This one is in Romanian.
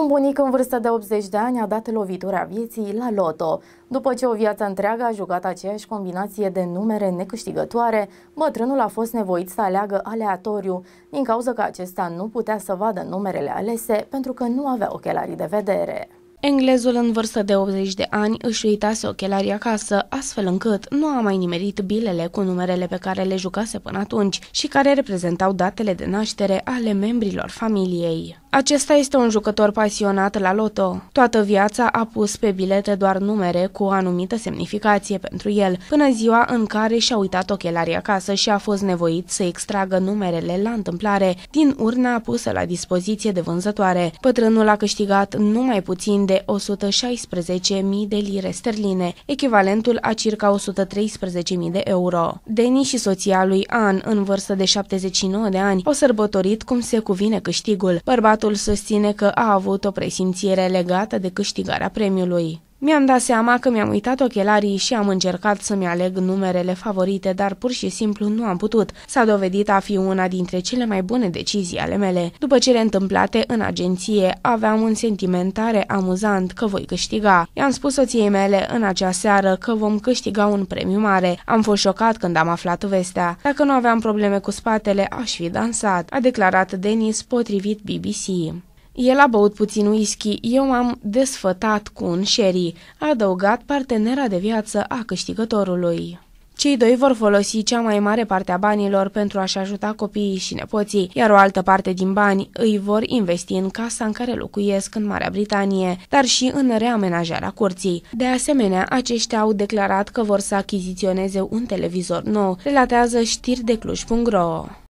Un bunic în vârstă de 80 de ani a dat lovitura vieții la loto. După ce o viață întreagă a jucat aceeași combinație de numere necâștigătoare, bătrânul a fost nevoit să aleagă aleatoriu, din cauza că acesta nu putea să vadă numerele alese pentru că nu avea ochelarii de vedere. Englezul în vârstă de 80 de ani își uitase ochelarii acasă, astfel încât nu a mai nimerit bilele cu numerele pe care le jucase până atunci și care reprezentau datele de naștere ale membrilor familiei. Acesta este un jucător pasionat la loto. Toată viața a pus pe bilete doar numere cu o anumită semnificație pentru el, până ziua în care și-a uitat ochelarii acasă și a fost nevoit să extragă numerele la întâmplare din urna pusă la dispoziție de vânzătoare. Pătrânul a câștigat numai puțin de 116.000 de lire sterline, echivalentul a circa 113.000 de euro. Deni și soția lui An, în vârstă de 79 de ani, au sărbătorit cum se cuvine câștigul. Bărbatul susține că a avut o presimțire legată de câștigarea premiului. Mi-am dat seama că mi-am uitat ochelarii și am încercat să-mi aleg numerele favorite, dar pur și simplu nu am putut. S-a dovedit a fi una dintre cele mai bune decizii ale mele. După cele întâmplate în agenție, aveam un sentiment tare amuzant că voi câștiga. I-am spus soției mele în acea seară că vom câștiga un premiu mare. Am fost șocat când am aflat vestea. Dacă nu aveam probleme cu spatele, aș fi dansat, a declarat Denis potrivit BBC. El a băut puțin whisky, eu m-am desfătat cu un sherry, a adăugat partenera de viață a câștigătorului. Cei doi vor folosi cea mai mare parte a banilor pentru a-și ajuta copiii și nepoții, iar o altă parte din bani îi vor investi în casa în care locuiesc în Marea Britanie, dar și în reamenajarea curții. De asemenea, aceștia au declarat că vor să achiziționeze un televizor nou, relatează știri de Cluj.ro.